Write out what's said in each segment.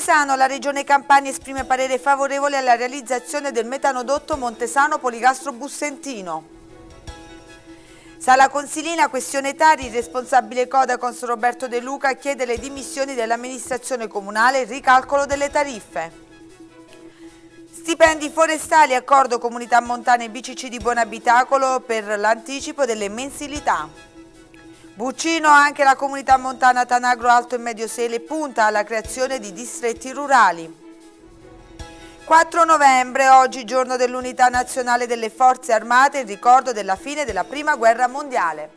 Montesano, la Regione Campania esprime parere favorevole alla realizzazione del metanodotto montesano Poligastro bussentino Sala Consilina, questione Tari, il responsabile Codacons Roberto De Luca chiede le dimissioni dell'amministrazione comunale e il ricalcolo delle tariffe. Stipendi forestali, accordo Comunità Montana e BCC di Buon Abitacolo per l'anticipo delle mensilità. Buccino, anche la comunità montana Tanagro Alto e Medio Sele punta alla creazione di distretti rurali. 4 novembre, oggi giorno dell'unità nazionale delle forze armate in ricordo della fine della prima guerra mondiale.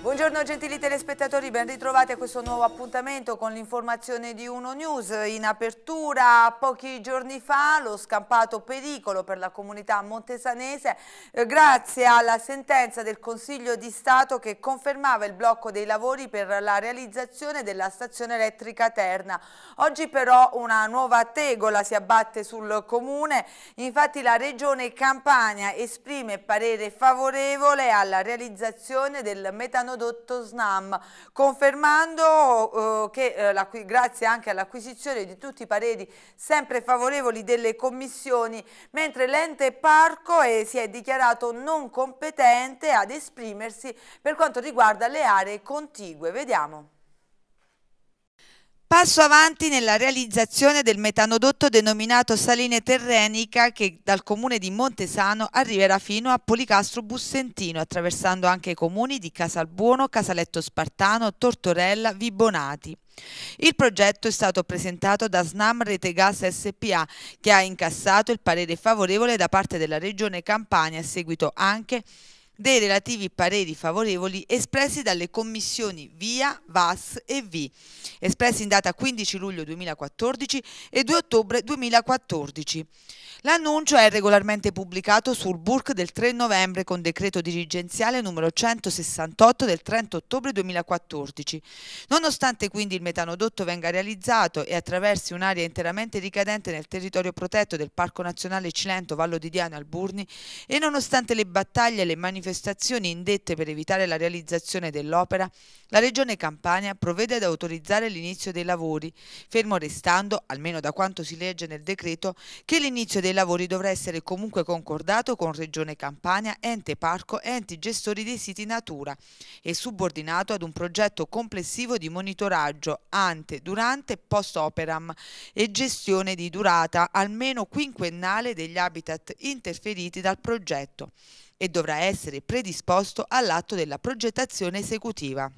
Buongiorno gentili telespettatori, ben ritrovati a questo nuovo appuntamento con l'informazione di Uno News. In apertura pochi giorni fa lo scampato pericolo per la comunità montesanese eh, grazie alla sentenza del Consiglio di Stato che confermava il blocco dei lavori per la realizzazione della stazione elettrica Terna. Oggi però una nuova tegola si abbatte sul comune, infatti la regione Campania esprime parere favorevole alla realizzazione del metanoia Dotto Snam, confermando eh, che eh, grazie anche all'acquisizione di tutti i pareri sempre favorevoli delle commissioni, mentre l'ente parco eh, si è dichiarato non competente ad esprimersi per quanto riguarda le aree contigue. Vediamo. Passo avanti nella realizzazione del metanodotto denominato Saline Terrenica che dal comune di Montesano arriverà fino a Policastro Bussentino attraversando anche i comuni di Casalbuono, Casaletto Spartano, Tortorella, Vibonati. Il progetto è stato presentato da Snam Rete Gas SPA che ha incassato il parere favorevole da parte della Regione Campania a seguito anche dei relativi pareri favorevoli espressi dalle commissioni VIA, VAS e VI, espressi in data 15 luglio 2014 e 2 ottobre 2014. L'annuncio è regolarmente pubblicato sul BURC del 3 novembre con decreto dirigenziale numero 168 del 30 ottobre 2014. Nonostante quindi il metanodotto venga realizzato e attraversi un'area interamente ricadente nel territorio protetto del Parco Nazionale Cilento Vallo di Diano Alburni e nonostante le battaglie e le manifestazioni manifestazioni indette per evitare la realizzazione dell'opera, la Regione Campania provvede ad autorizzare l'inizio dei lavori, fermo restando, almeno da quanto si legge nel decreto, che l'inizio dei lavori dovrà essere comunque concordato con Regione Campania, ente parco, e enti gestori dei siti natura e subordinato ad un progetto complessivo di monitoraggio ante, durante e post operam e gestione di durata almeno quinquennale degli habitat interferiti dal progetto e dovrà essere predisposto all'atto della progettazione esecutiva.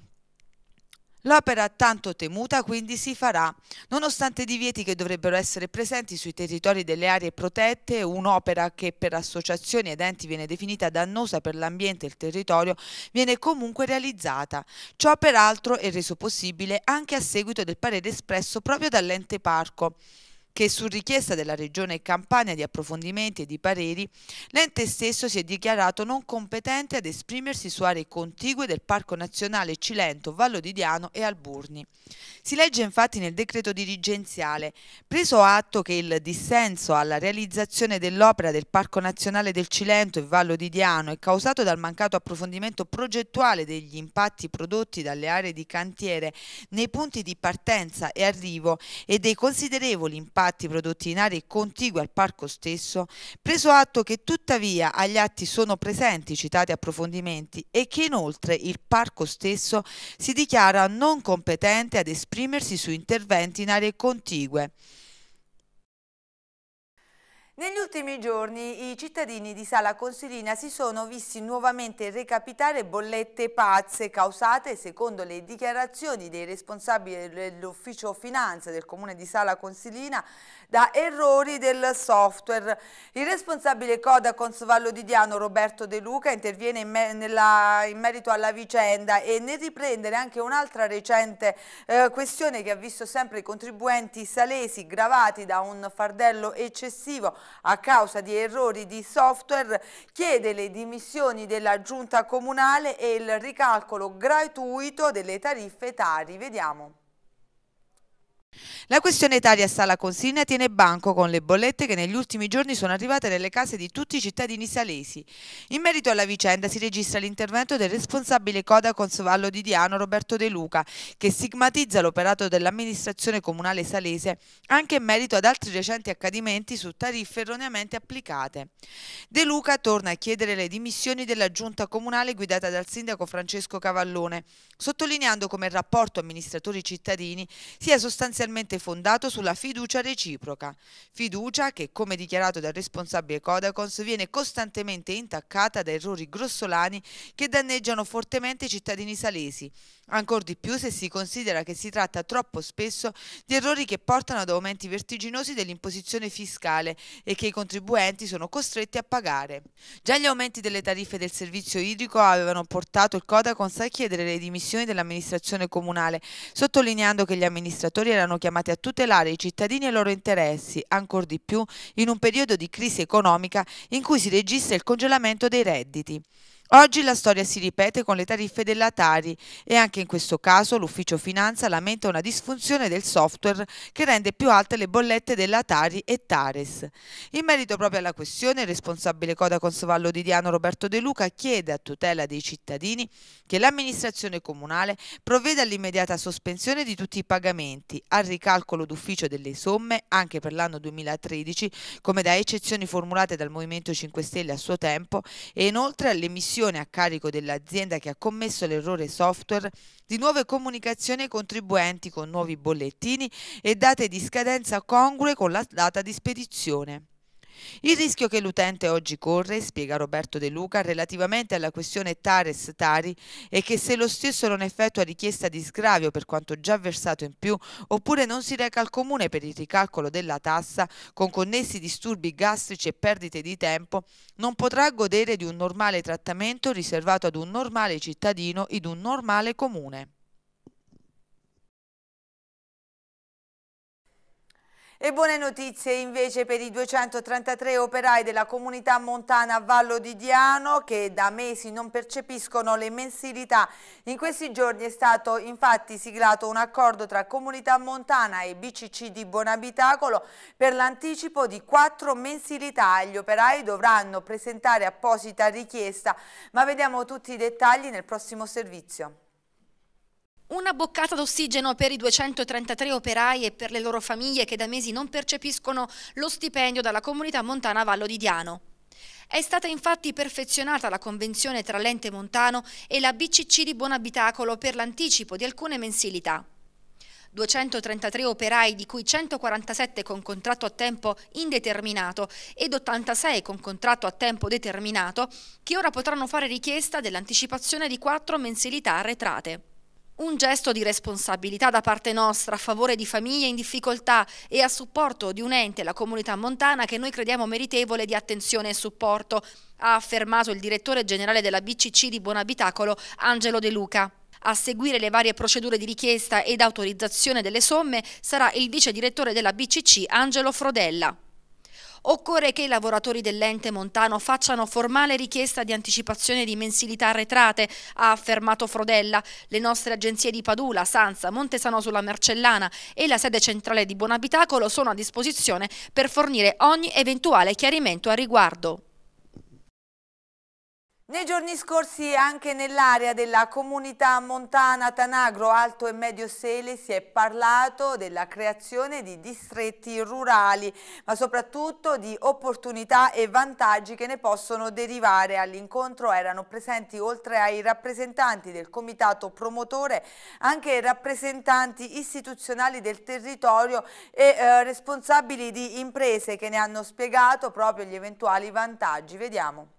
L'opera tanto temuta quindi si farà, nonostante i divieti che dovrebbero essere presenti sui territori delle aree protette, un'opera che per associazioni ed enti viene definita dannosa per l'ambiente e il territorio, viene comunque realizzata. Ciò peraltro è reso possibile anche a seguito del parere espresso proprio dall'ente parco che su richiesta della Regione Campania di approfondimenti e di pareri, l'ente stesso si è dichiarato non competente ad esprimersi su aree contigue del Parco Nazionale Cilento, Vallo di Diano e Alburni. Si legge infatti nel decreto dirigenziale, preso atto che il dissenso alla realizzazione dell'opera del Parco Nazionale del Cilento e Vallo di Diano è causato dal mancato approfondimento progettuale degli impatti prodotti dalle aree di cantiere nei punti di partenza e arrivo e dei considerevoli impatti appatti prodotti in aree contigue al parco stesso, preso atto che tuttavia agli atti sono presenti citati approfondimenti e che inoltre il parco stesso si dichiara non competente ad esprimersi su interventi in aree contigue. Negli ultimi giorni i cittadini di Sala Consilina si sono visti nuovamente recapitare bollette pazze causate, secondo le dichiarazioni dei responsabili dell'ufficio finanza del comune di Sala Consilina, da errori del software. Il responsabile Coda di Diano, Roberto De Luca interviene in, me nella, in merito alla vicenda e nel riprendere anche un'altra recente eh, questione che ha visto sempre i contribuenti salesi gravati da un fardello eccessivo a causa di errori di software, chiede le dimissioni della giunta comunale e il ricalcolo gratuito delle tariffe Tari. Vediamo. La questione Italia Sala Consigna tiene banco con le bollette che negli ultimi giorni sono arrivate nelle case di tutti i cittadini salesi. In merito alla vicenda si registra l'intervento del responsabile Coda Consovallo di Diano Roberto De Luca, che stigmatizza l'operato dell'amministrazione comunale salese anche in merito ad altri recenti accadimenti su tariffe erroneamente applicate. De Luca torna a chiedere le dimissioni della giunta comunale guidata dal sindaco Francesco Cavallone, sottolineando come il rapporto amministratori-cittadini sia sostanzialmente essenzialmente fondato sulla fiducia reciproca, fiducia che, come dichiarato dal responsabile Codacons, viene costantemente intaccata da errori grossolani che danneggiano fortemente i cittadini salesi, ancor di più se si considera che si tratta troppo spesso di errori che portano ad aumenti vertiginosi dell'imposizione fiscale e che i contribuenti sono costretti a pagare. Già gli aumenti delle tariffe del servizio idrico avevano portato il Codacons a chiedere le dimissioni dell'amministrazione comunale, sottolineando che gli amministratori erano chiamati a tutelare i cittadini e i loro interessi, ancor di più in un periodo di crisi economica in cui si registra il congelamento dei redditi. Oggi la storia si ripete con le tariffe della Tari e anche in questo caso l'ufficio finanza lamenta una disfunzione del software che rende più alte le bollette della Tari e Tares. In merito proprio alla questione, il responsabile Coda Consovallo di Diano Roberto De Luca chiede a tutela dei cittadini che l'amministrazione comunale provveda all'immediata sospensione di tutti i pagamenti, al ricalcolo d'ufficio delle somme anche per l'anno 2013, come da eccezioni formulate dal Movimento 5 Stelle a suo tempo, e inoltre all'emissione l'assunzione a carico dell'azienda che ha commesso l'errore software di nuove comunicazioni ai contribuenti con nuovi bollettini e date di scadenza congrue con la data di spedizione. Il rischio che l'utente oggi corre, spiega Roberto De Luca, relativamente alla questione Tares-Tari è che se lo stesso non effettua richiesta di sgravio per quanto già versato in più oppure non si reca al comune per il ricalcolo della tassa con connessi disturbi gastrici e perdite di tempo, non potrà godere di un normale trattamento riservato ad un normale cittadino in un normale comune. E buone notizie invece per i 233 operai della comunità montana Vallo di Diano che da mesi non percepiscono le mensilità. In questi giorni è stato infatti siglato un accordo tra Comunità Montana e BCC di Buonabitacolo per l'anticipo di quattro mensilità. Gli operai dovranno presentare apposita richiesta, ma vediamo tutti i dettagli nel prossimo servizio. Una boccata d'ossigeno per i 233 operai e per le loro famiglie che da mesi non percepiscono lo stipendio dalla comunità montana Vallo di Diano. È stata infatti perfezionata la convenzione tra l'ente montano e la BCC di Buonabitacolo per l'anticipo di alcune mensilità. 233 operai, di cui 147 con contratto a tempo indeterminato ed 86 con contratto a tempo determinato, che ora potranno fare richiesta dell'anticipazione di quattro mensilità arretrate. Un gesto di responsabilità da parte nostra a favore di famiglie in difficoltà e a supporto di un ente, la comunità montana, che noi crediamo meritevole di attenzione e supporto, ha affermato il direttore generale della BCC di Buonabitacolo, Angelo De Luca. A seguire le varie procedure di richiesta ed autorizzazione delle somme sarà il vice direttore della BCC Angelo Frodella. Occorre che i lavoratori dell'ente montano facciano formale richiesta di anticipazione di mensilità arretrate, ha affermato Frodella. Le nostre agenzie di Padula, Sanza, Montesano sulla Mercellana e la sede centrale di Buonabitacolo sono a disposizione per fornire ogni eventuale chiarimento a riguardo. Nei giorni scorsi anche nell'area della comunità montana Tanagro Alto e Medio Sele si è parlato della creazione di distretti rurali, ma soprattutto di opportunità e vantaggi che ne possono derivare. All'incontro erano presenti oltre ai rappresentanti del comitato promotore anche rappresentanti istituzionali del territorio e eh, responsabili di imprese che ne hanno spiegato proprio gli eventuali vantaggi. Vediamo.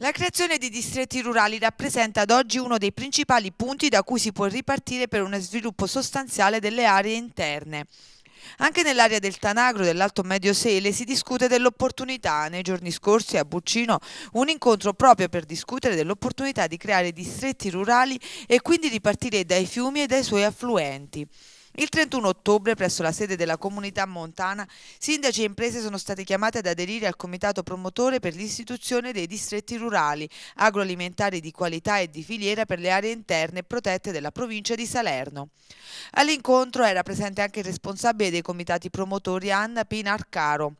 La creazione di distretti rurali rappresenta ad oggi uno dei principali punti da cui si può ripartire per uno sviluppo sostanziale delle aree interne. Anche nell'area del Tanagro dell'Alto Medio Sele si discute dell'opportunità. Nei giorni scorsi a Buccino un incontro proprio per discutere dell'opportunità di creare distretti rurali e quindi ripartire dai fiumi e dai suoi affluenti. Il 31 ottobre, presso la sede della comunità montana, sindaci e imprese sono state chiamate ad aderire al comitato promotore per l'istituzione dei distretti rurali, agroalimentari di qualità e di filiera per le aree interne protette della provincia di Salerno. All'incontro era presente anche il responsabile dei comitati promotori Anna Pinarcaro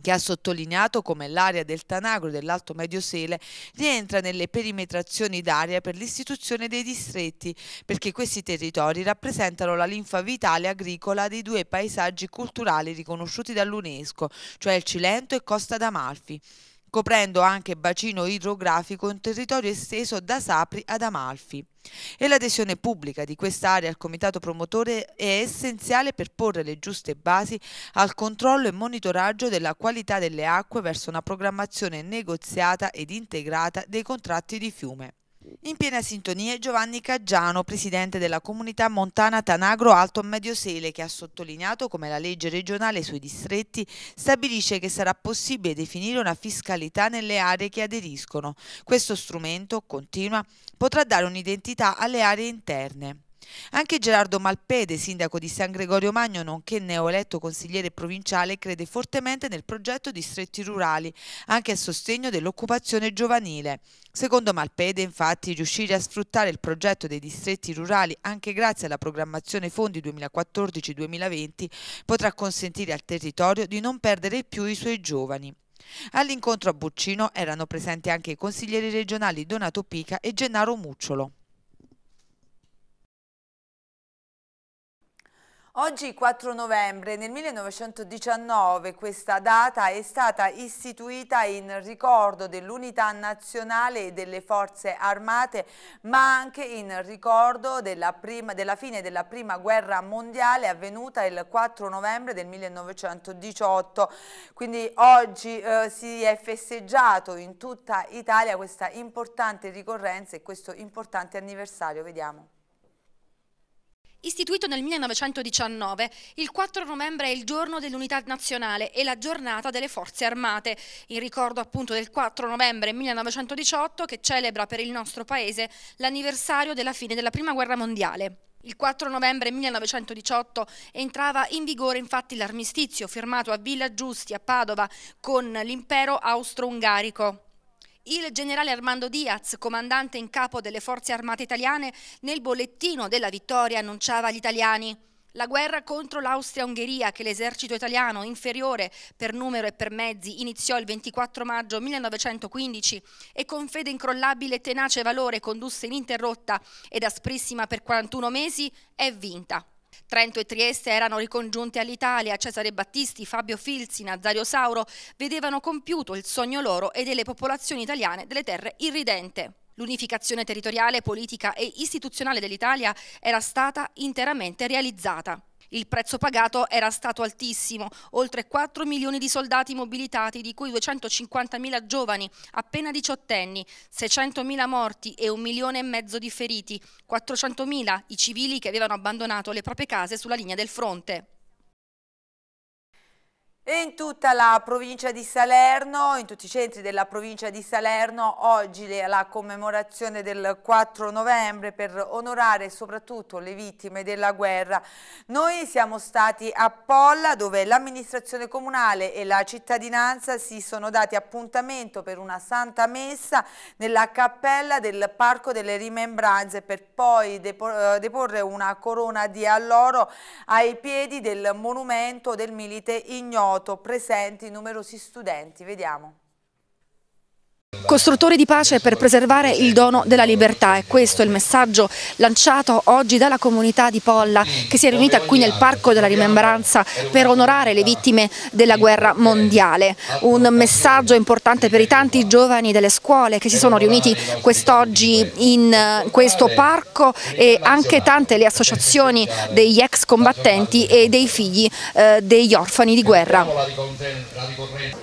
che ha sottolineato come l'area del Tanagro dell'Alto Mediosele rientra nelle perimetrazioni d'aria per l'istituzione dei distretti, perché questi territori rappresentano la linfa vitale agricola dei due paesaggi culturali riconosciuti dall'UNESCO, cioè il Cilento e Costa d'Amalfi coprendo anche bacino idrografico in territorio esteso da Sapri ad Amalfi. E l'adesione pubblica di quest'area al comitato promotore è essenziale per porre le giuste basi al controllo e monitoraggio della qualità delle acque verso una programmazione negoziata ed integrata dei contratti di fiume. In piena sintonia è Giovanni Caggiano, presidente della comunità montana Tanagro Alto Mediosele, che ha sottolineato come la legge regionale sui distretti stabilisce che sarà possibile definire una fiscalità nelle aree che aderiscono. Questo strumento, continua, potrà dare un'identità alle aree interne. Anche Gerardo Malpede, sindaco di San Gregorio Magno, nonché neoeletto consigliere provinciale, crede fortemente nel progetto Distretti Rurali, anche a sostegno dell'occupazione giovanile. Secondo Malpede, infatti, riuscire a sfruttare il progetto dei distretti rurali anche grazie alla programmazione fondi 2014-2020 potrà consentire al territorio di non perdere più i suoi giovani. All'incontro a Buccino erano presenti anche i consiglieri regionali Donato Pica e Gennaro Mucciolo. Oggi 4 novembre, nel 1919 questa data è stata istituita in ricordo dell'unità nazionale e delle forze armate, ma anche in ricordo della, prima, della, fine della prima guerra mondiale avvenuta il 4 novembre del 1918. Quindi oggi eh, si è festeggiato in tutta Italia questa importante ricorrenza e questo importante anniversario. Vediamo. Istituito nel 1919, il 4 novembre è il giorno dell'unità nazionale e la giornata delle forze armate, in ricordo appunto del 4 novembre 1918 che celebra per il nostro paese l'anniversario della fine della prima guerra mondiale. Il 4 novembre 1918 entrava in vigore infatti l'armistizio firmato a Villa Giusti a Padova con l'impero austro-ungarico. Il generale Armando Diaz, comandante in capo delle forze armate italiane, nel bollettino della vittoria annunciava agli italiani la guerra contro l'Austria-Ungheria che l'esercito italiano inferiore per numero e per mezzi iniziò il 24 maggio 1915 e con fede incrollabile e tenace valore condusse ininterrotta ed asprissima per 41 mesi è vinta. Trento e Trieste erano ricongiunte all'Italia, Cesare Battisti, Fabio Filzi, Nazario Sauro vedevano compiuto il sogno loro e delle popolazioni italiane delle terre irridente. L'unificazione territoriale, politica e istituzionale dell'Italia era stata interamente realizzata. Il prezzo pagato era stato altissimo, oltre 4 milioni di soldati mobilitati, di cui 250.000 giovani, appena diciottenni, 600.000 morti e un milione e mezzo di feriti, 400.000 i civili che avevano abbandonato le proprie case sulla linea del fronte. In tutta la provincia di Salerno, in tutti i centri della provincia di Salerno, oggi la commemorazione del 4 novembre per onorare soprattutto le vittime della guerra. Noi siamo stati a Polla dove l'amministrazione comunale e la cittadinanza si sono dati appuntamento per una santa messa nella cappella del Parco delle Rimembranze per poi eh, deporre una corona di alloro ai piedi del monumento del milite ignoto moto presenti numerosi studenti. Vediamo. Costruttori di pace per preservare il dono della libertà, è questo il messaggio lanciato oggi dalla comunità di Polla che si è riunita qui nel Parco della Rimembranza per onorare le vittime della guerra mondiale. Un messaggio importante per i tanti giovani delle scuole che si sono riuniti quest'oggi in eh, questo parco e anche tante le associazioni degli ex combattenti e dei figli eh, degli orfani di guerra.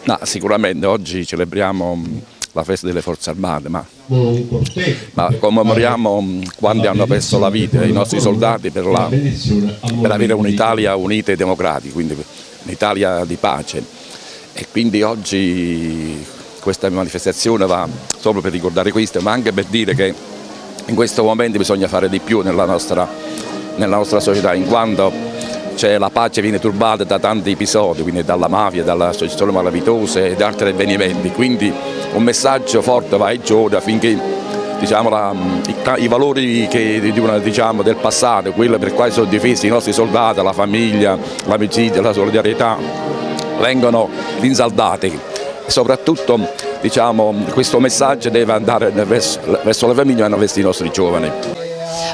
No, sicuramente oggi celebriamo la festa delle forze armate, ma, ma commemoriamo mm, quanti hanno perso la vita, i nostri soldati per, la, per avere un'Italia unita e democratica, quindi un'Italia di pace e quindi oggi questa manifestazione va solo per ricordare questo, ma anche per dire che in questo momento bisogna fare di più nella nostra, nella nostra società, in quanto cioè la pace viene turbata da tanti episodi, quindi dalla mafia, dalla associazione malavitosa e da altri avvenimenti, quindi un messaggio forte va ai giovani affinché diciamo, la, i, i, valori che, diciamo, del passato, quello per cui sono difesi i nostri soldati, la famiglia, l'amicizia, la solidarietà, vengono rinsaldati. Soprattutto diciamo, questo messaggio deve andare verso, verso la famiglia e verso i nostri giovani.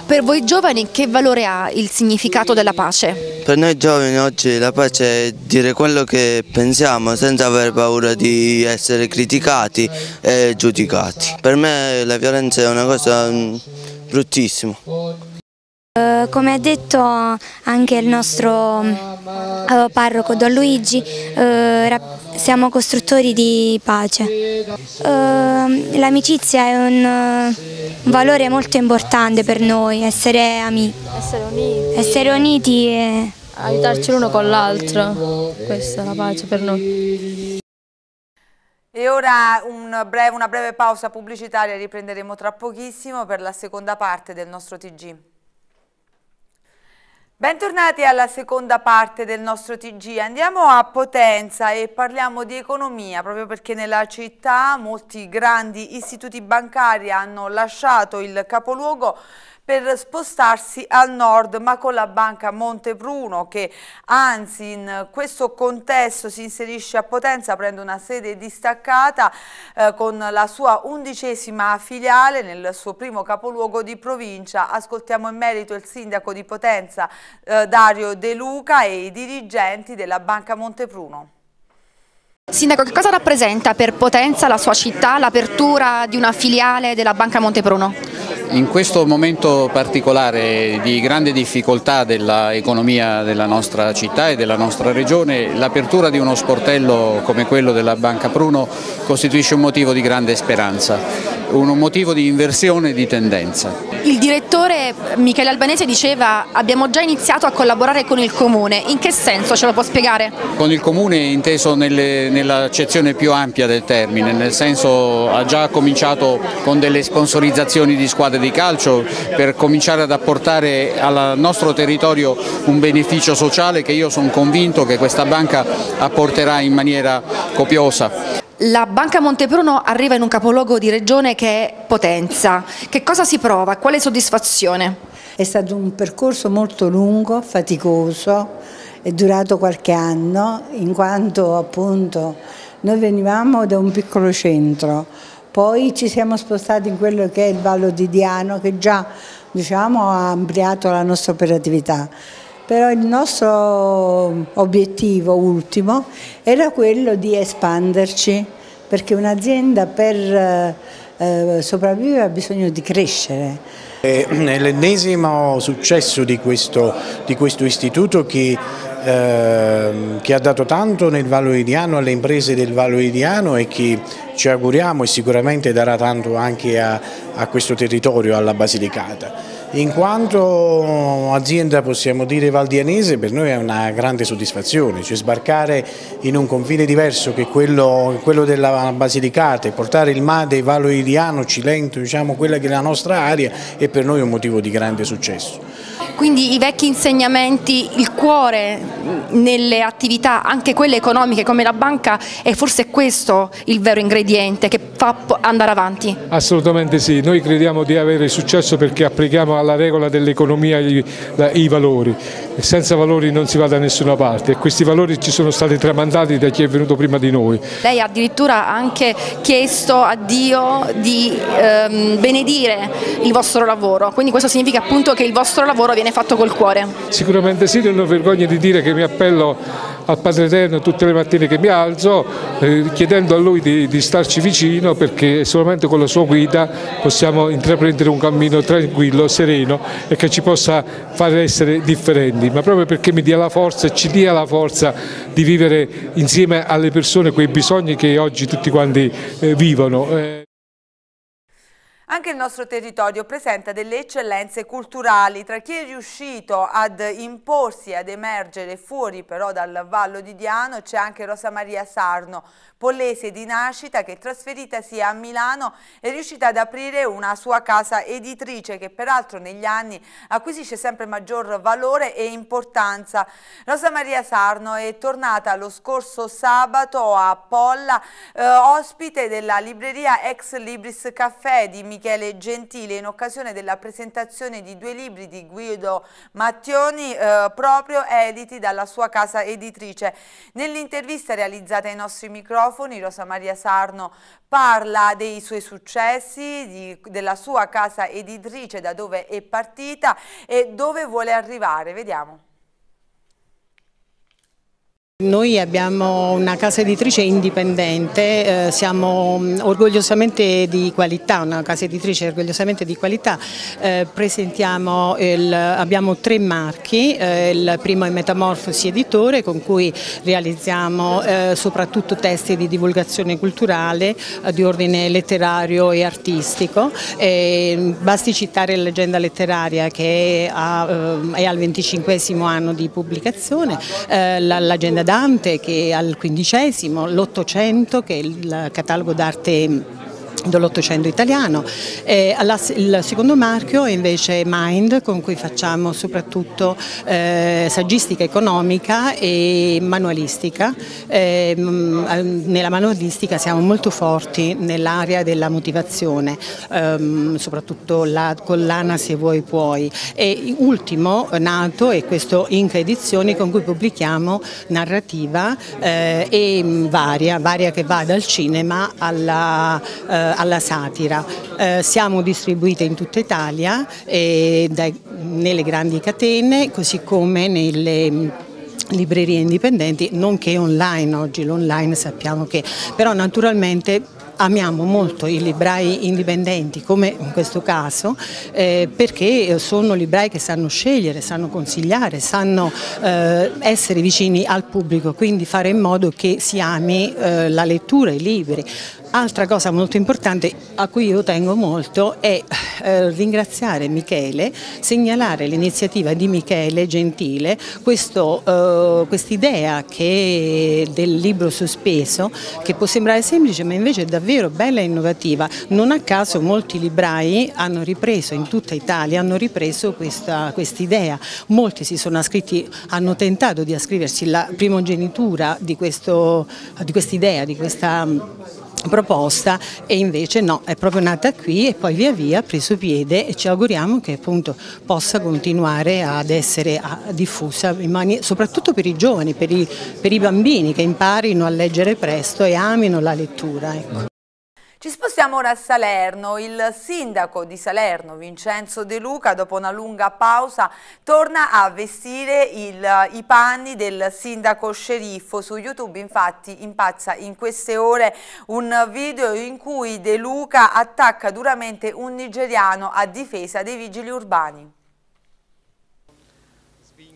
Per voi giovani che valore ha il significato della pace? Per noi giovani oggi la pace è dire quello che pensiamo senza aver paura di essere criticati e giudicati. Per me la violenza è una cosa mm, bruttissima. Eh, come ha detto anche il nostro mm, parroco Don Luigi, eh, siamo costruttori di pace. Ehm, l'amicizia è eh, un valore molto importante per noi, essere amici, essere uniti, essere uniti e aiutarci l'uno con l'altro, questa è la pace per noi. E ora un breve, una breve pausa pubblicitaria, riprenderemo tra pochissimo per la seconda parte del nostro TG. Bentornati alla seconda parte del nostro TG, andiamo a Potenza e parliamo di economia proprio perché nella città molti grandi istituti bancari hanno lasciato il capoluogo per spostarsi al nord, ma con la banca Montepruno che anzi in questo contesto si inserisce a Potenza, prende una sede distaccata eh, con la sua undicesima filiale nel suo primo capoluogo di provincia. Ascoltiamo in merito il sindaco di Potenza eh, Dario De Luca e i dirigenti della banca Montepruno. Sindaco, che cosa rappresenta per Potenza, la sua città, l'apertura di una filiale della Banca Montepruno? In questo momento particolare di grande difficoltà dell'economia della nostra città e della nostra regione, l'apertura di uno sportello come quello della Banca Pruno costituisce un motivo di grande speranza, un motivo di inversione di tendenza. Il direttore Michele Albanese diceva abbiamo già iniziato a collaborare con il Comune, in che senso ce lo può spiegare? Con il Comune inteso nell'accezione più ampia del termine, nel senso ha già cominciato con delle sponsorizzazioni di squadre di calcio per cominciare ad apportare al nostro territorio un beneficio sociale che io sono convinto che questa banca apporterà in maniera copiosa. La Banca Montepruno arriva in un capoluogo di regione che è Potenza. Che cosa si prova? Quale soddisfazione? È stato un percorso molto lungo, faticoso, è durato qualche anno, in quanto appunto noi venivamo da un piccolo centro, poi ci siamo spostati in quello che è il Vallo di Diano che già diciamo, ha ampliato la nostra operatività però il nostro obiettivo ultimo era quello di espanderci, perché un'azienda per eh, eh sopravvivere ha bisogno di crescere. È l'ennesimo successo di questo, di questo istituto che, eh, che, ha dato tanto nel Valoidiano, alle imprese del Valoidiano e che ci auguriamo e sicuramente darà tanto anche a, a questo territorio, alla Basilicata. In quanto azienda possiamo dire valdianese per noi è una grande soddisfazione, cioè sbarcare in un confine diverso che quello, quello della Basilicata e portare il Made, Valo Iriano, Cilento, diciamo quella che è la nostra area è per noi un motivo di grande successo. Quindi i vecchi insegnamenti, il cuore nelle attività, anche quelle economiche come la banca, è forse questo il vero ingrediente che fa andare avanti? Assolutamente sì, noi crediamo di avere successo perché applichiamo alla regola dell'economia i, i valori, senza valori non si va da nessuna parte e questi valori ci sono stati tramandati da chi è venuto prima di noi. Lei addirittura ha anche chiesto a Dio di ehm, benedire il vostro lavoro, quindi questo significa appunto che il vostro lavoro viene bene fatto col cuore. Sicuramente sì, non ho vergogna di dire che mi appello al Padre Eterno tutte le mattine che mi alzo, eh, chiedendo a Lui di, di, starci vicino perché solamente con la Sua guida possiamo intraprendere un cammino tranquillo, sereno e che ci possa fare essere differenti, ma proprio perché mi dia la forza e ci dia la forza di vivere insieme alle persone quei bisogni che oggi tutti quanti eh, vivono. Eh. Anche il nostro territorio presenta delle eccellenze culturali, tra chi è riuscito ad imporsi e ad emergere fuori però dal Vallo di Diano c'è anche Rosa Maria Sarno, pollese di nascita che trasferitasi a Milano è riuscita ad aprire una sua casa editrice che peraltro negli anni acquisisce sempre maggior valore e importanza. Rosa Maria Sarno è tornata lo scorso sabato a Polla, eh, ospite della libreria Ex Libris Caffè di Michele Michele Gentile in occasione della presentazione di due libri di Guido Mattioni eh, proprio editi dalla sua casa editrice. Nell'intervista realizzata ai nostri microfoni Rosa Maria Sarno parla dei suoi successi, di, della sua casa editrice, da dove è partita e dove vuole arrivare. Vediamo. Noi abbiamo una casa editrice indipendente, eh, siamo mm, orgogliosamente di qualità, una casa editrice orgogliosamente di qualità, eh, il, abbiamo tre marchi, eh, il primo è Metamorfosi Editore con cui realizziamo eh, soprattutto testi di divulgazione culturale eh, di ordine letterario e artistico, mm, basti citare la leggenda letteraria che è, a, eh, è al 25 anno di pubblicazione, l'agenda Dante che al XV, l'Ottocento che è il catalogo d'arte dell'Ottocento italiano. Eh, alla, il secondo marchio è invece Mind, con cui facciamo soprattutto eh, saggistica economica e manualistica. Eh, nella manualistica siamo molto forti nell'area della motivazione, ehm, soprattutto la collana Se vuoi puoi. E ultimo nato è questo Inca Edizioni con cui pubblichiamo narrativa eh, e mm, varia, varia che va dal cinema alla eh, eh, alla satira. Eh, siamo distribuite in tutta Italia dai, nelle grandi catene così come nelle mm, librerie indipendenti, nonché online oggi, l'online sappiamo che, però naturalmente amiamo molto i librai indipendenti come in questo caso eh, perché sono librai che sanno scegliere, sanno consigliare, sanno eh, essere vicini al pubblico, quindi fare in modo che si ami eh, la lettura, i libri. Altra cosa molto importante a cui io tengo molto è eh, ringraziare Michele, segnalare l'iniziativa di Michele Gentile, questa eh, quest del libro sospeso che può sembrare semplice ma invece è davvero bella e innovativa. Non a caso molti librai hanno ripreso, in tutta Italia hanno ripreso questa quest idea. Molti si sono ascritti, hanno tentato di ascriversi la primogenitura di questa di, quest di questa proposta e invece no, è proprio nata qui e poi via via ha preso piede e ci auguriamo che appunto possa continuare ad essere ah, diffusa soprattutto per i giovani, per i, per i bambini che imparino a leggere presto e amino la lettura. Ecco. Ci spostiamo ora a Salerno. Il sindaco di Salerno, Vincenzo De Luca, dopo una lunga pausa, torna a vestire il, i panni del sindaco sceriffo. Su YouTube infatti impazza in queste ore un video in cui De Luca attacca duramente un nigeriano a difesa dei vigili urbani.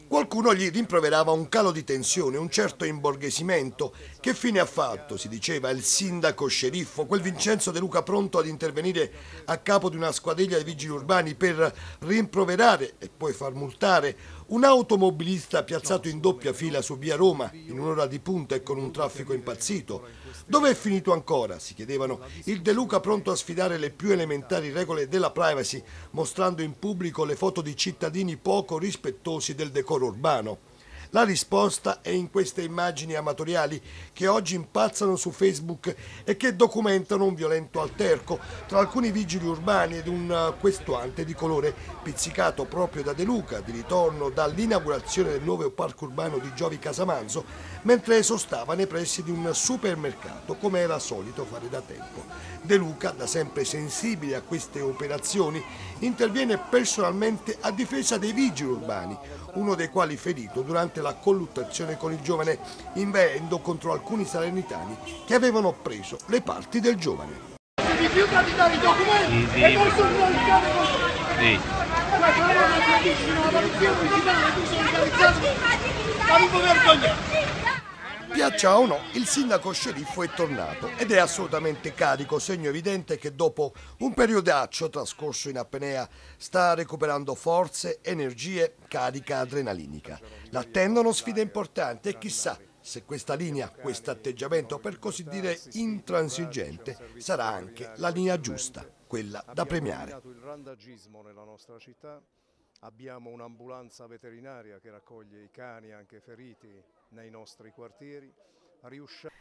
Qualcuno gli rimproverava un calo di tensione, un certo imborghesimento che fine ha fatto, si diceva, il sindaco sceriffo, quel Vincenzo De Luca pronto ad intervenire a capo di una squadriglia di vigili urbani per rimproverare e poi far multare un automobilista piazzato in doppia fila su via Roma in un'ora di punta e con un traffico impazzito? Dove è finito ancora, si chiedevano, il De Luca pronto a sfidare le più elementari regole della privacy, mostrando in pubblico le foto di cittadini poco rispettosi del decoro urbano? La risposta è in queste immagini amatoriali che oggi impazzano su Facebook e che documentano un violento alterco tra alcuni vigili urbani ed un eh, questuante di colore pizzicato proprio da De Luca di ritorno dall'inaugurazione del nuovo parco urbano di Giovi Casamanzo mentre sostava nei pressi di un supermercato come era solito fare da tempo. De Luca, da sempre sensibile a queste operazioni, interviene personalmente a difesa dei vigili urbani, uno dei quali ferito durante la colluttazione con il giovane, inveendo contro alcuni salernitani che avevano preso le parti del giovane. sì, sì. Ma non lo vergognare. Piaccia o no, il sindaco sceriffo è tornato ed è assolutamente carico, segno evidente che dopo un periodaccio trascorso in apnea sta recuperando forze, energie, carica adrenalinica. L'attendono sfide importanti e chissà se questa linea, questo atteggiamento per così dire intransigente sarà anche la linea giusta, quella da premiare. Abbiamo un'ambulanza veterinaria che raccoglie i cani anche feriti nei nostri quartieri. Riusciamo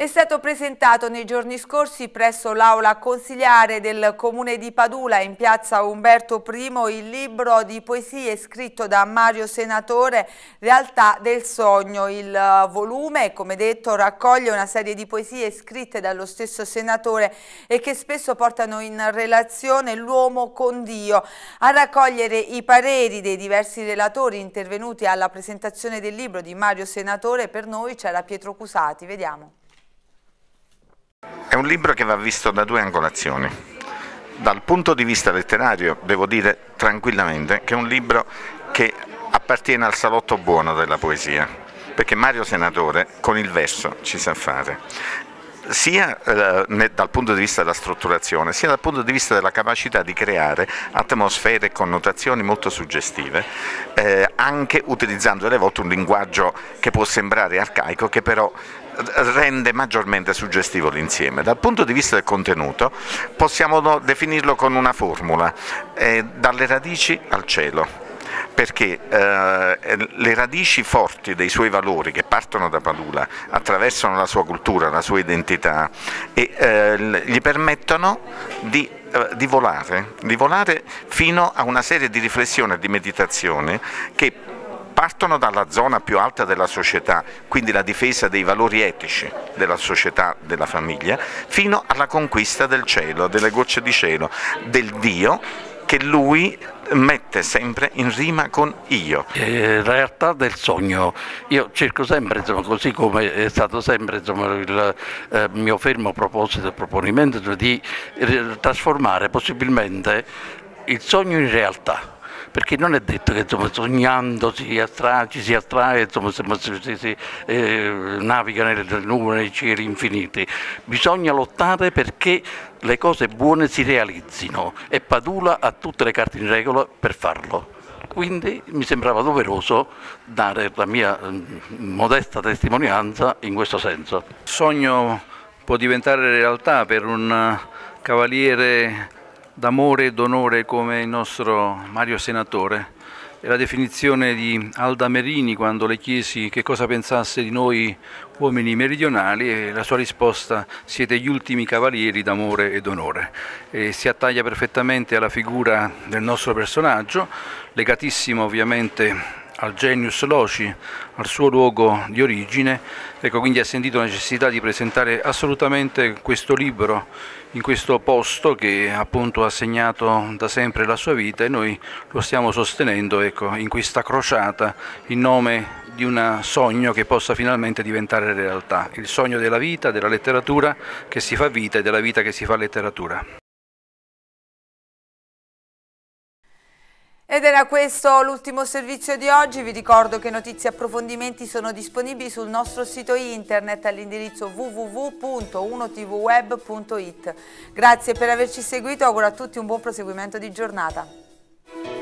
è stato presentato nei giorni scorsi presso l'aula consigliare del comune di Padula in piazza Umberto I il libro di poesie scritto da Mario Senatore Realtà del sogno. Il eh, volume, come detto, raccoglie una serie di poesie scritte dallo stesso senatore e che spesso portano in relazione l'uomo con Dio. A raccogliere i pareri dei diversi relatori intervenuti alla presentazione del libro di Mario Senatore per noi c'era Pietro Cusati. Vediamo. È un libro che va visto da due angolazioni. Dal punto di vista letterario devo dire tranquillamente che è un libro che appartiene al salotto buono della poesia, perché Mario Senatore con il verso ci sa fare, sia eh, dal punto di vista della strutturazione, sia dal punto di vista della capacità di creare atmosfere e connotazioni molto suggestive, eh, anche utilizzando delle volte un linguaggio che può sembrare arcaico, che però rende maggiormente suggestivo l'insieme. Dal punto di vista del contenuto possiamo definirlo con una formula, eh, dalle radici al cielo perché eh, eh, le radici forti dei suoi valori che partono da Padula attraversano la sua cultura, la sua identità e eh, gli permettono di eh, di volare, di volare fino a una serie di riflessioni e di meditazioni che partono dalla zona più alta della società, quindi la difesa dei valori etici della società, della famiglia, fino alla conquista del cielo, delle gocce di cielo, del Dio che lui mette sempre in rima con io. Eh, la realtà del sogno, io cerco sempre, insomma, così come è stato sempre insomma, il eh, mio fermo proposito e proponimento, cioè di eh, trasformare possibilmente il sogno in realtà perché non è detto che insomma, sognando si attrae, ci si astrae, insomma, si, si, si eh, naviga nelle nuvole, nei cieli infiniti, bisogna lottare perché le cose buone si realizzino e Padula ha tutte le carte in regola per farlo quindi mi sembrava doveroso dare la mia mm, modesta testimonianza in questo senso. Il sogno può diventare realtà per un eh, cavaliere d'amore e d'onore come il nostro Mario Senatore. È la definizione di Alda Merini quando le chiesi che cosa pensasse di noi uomini meridionali e la sua risposta siete gli ultimi cavalieri d'amore ed onore. E si attaglia perfettamente alla figura del nostro personaggio, legatissimo ovviamente al genius loci, al suo luogo di origine, ecco quindi ha sentito la necessità di presentare assolutamente questo libro in questo posto che appunto ha segnato da sempre la sua vita e noi lo stiamo sostenendo ecco, in questa crociata in nome di un sogno che possa finalmente diventare realtà, il sogno della vita, della letteratura che si fa vita e della vita che si fa letteratura. Ed era questo l'ultimo servizio di oggi, vi ricordo che notizie e approfondimenti sono disponibili sul nostro sito internet all'indirizzo www.unotvweb.it. Grazie per averci seguito, auguro a tutti un buon proseguimento di giornata.